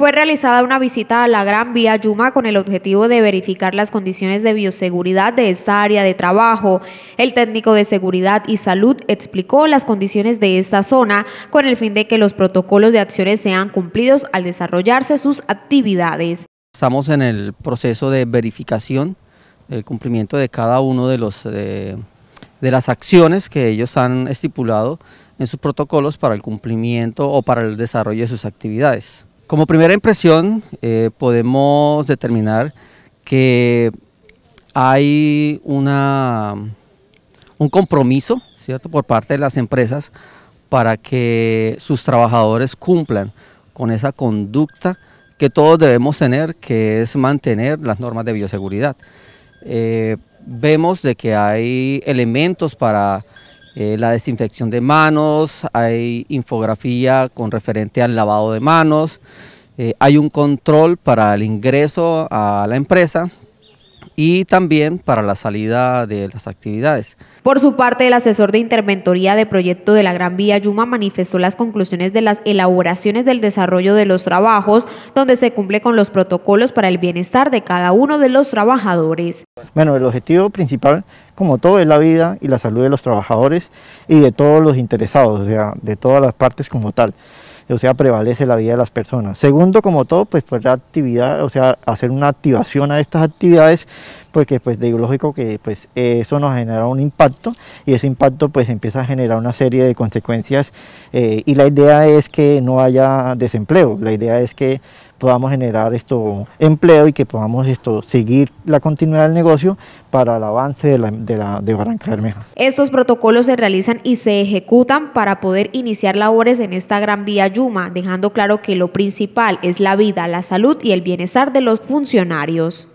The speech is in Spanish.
fue realizada una visita a la Gran Vía Yuma con el objetivo de verificar las condiciones de bioseguridad de esta área de trabajo. El técnico de seguridad y salud explicó las condiciones de esta zona con el fin de que los protocolos de acciones sean cumplidos al desarrollarse sus actividades. Estamos en el proceso de verificación del cumplimiento de cada uno de los eh, de las acciones que ellos han estipulado en sus protocolos para el cumplimiento o para el desarrollo de sus actividades. Como primera impresión, eh, podemos determinar que hay una, un compromiso ¿cierto? por parte de las empresas para que sus trabajadores cumplan con esa conducta que todos debemos tener, que es mantener las normas de bioseguridad. Eh, vemos de que hay elementos para eh, la desinfección de manos, hay infografía con referente al lavado de manos, eh, hay un control para el ingreso a la empresa y también para la salida de las actividades. Por su parte, el asesor de Interventoría de Proyecto de la Gran Vía Yuma manifestó las conclusiones de las elaboraciones del desarrollo de los trabajos, donde se cumple con los protocolos para el bienestar de cada uno de los trabajadores. Bueno, el objetivo principal, como todo, es la vida y la salud de los trabajadores y de todos los interesados, o sea, de todas las partes como tal o sea, prevalece la vida de las personas. Segundo, como todo, pues, pues la actividad, o sea, hacer una activación a estas actividades porque pues digo, lógico que pues eso nos genera un impacto y ese impacto pues empieza a generar una serie de consecuencias eh, y la idea es que no haya desempleo, la idea es que podamos generar esto empleo y que podamos esto seguir la continuidad del negocio para el avance de, la, de, la, de Barranca Bermeja. Estos protocolos se realizan y se ejecutan para poder iniciar labores en esta gran vía Yuma, dejando claro que lo principal es la vida, la salud y el bienestar de los funcionarios.